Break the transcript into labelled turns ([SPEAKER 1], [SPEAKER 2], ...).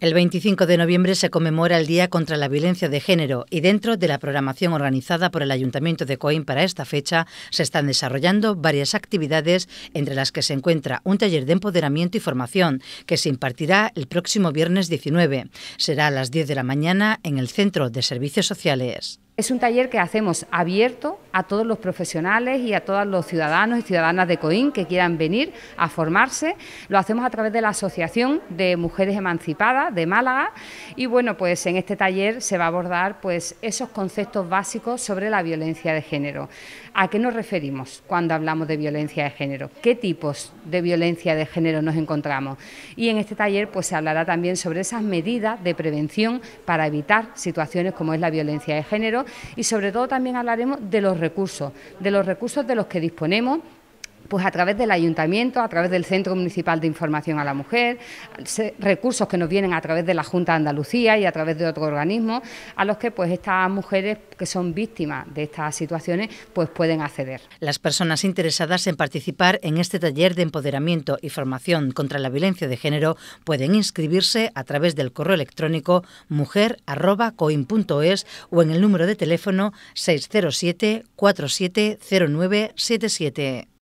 [SPEAKER 1] El 25 de noviembre se conmemora el Día contra la Violencia de Género y dentro de la programación organizada por el Ayuntamiento de Coín para esta fecha se están desarrollando varias actividades entre las que se encuentra un taller de empoderamiento y formación que se impartirá el próximo viernes 19. Será a las 10 de la mañana en el Centro de Servicios Sociales.
[SPEAKER 2] Es un taller que hacemos abierto a todos los profesionales y a todos los ciudadanos y ciudadanas de Coín que quieran venir a formarse. Lo hacemos a través de la Asociación de Mujeres Emancipadas de Málaga y bueno, pues en este taller se va a abordar pues esos conceptos básicos sobre la violencia de género. ¿A qué nos referimos cuando hablamos de violencia de género? ¿Qué tipos de violencia de género nos encontramos? Y en este taller pues se hablará también sobre esas medidas de prevención para evitar situaciones como es la violencia de género y sobre todo también hablaremos de los recursos, de los recursos de los que disponemos pues a través del ayuntamiento, a través del Centro Municipal de Información a la Mujer, recursos que nos vienen a través de la Junta de Andalucía y a través de otro organismo, a los que pues estas mujeres que son víctimas de estas situaciones pues pueden acceder. Las
[SPEAKER 1] personas interesadas en participar en este taller de empoderamiento y formación contra la violencia de género pueden inscribirse a través del correo electrónico mujer@coin.es o en el número de teléfono 607 470977.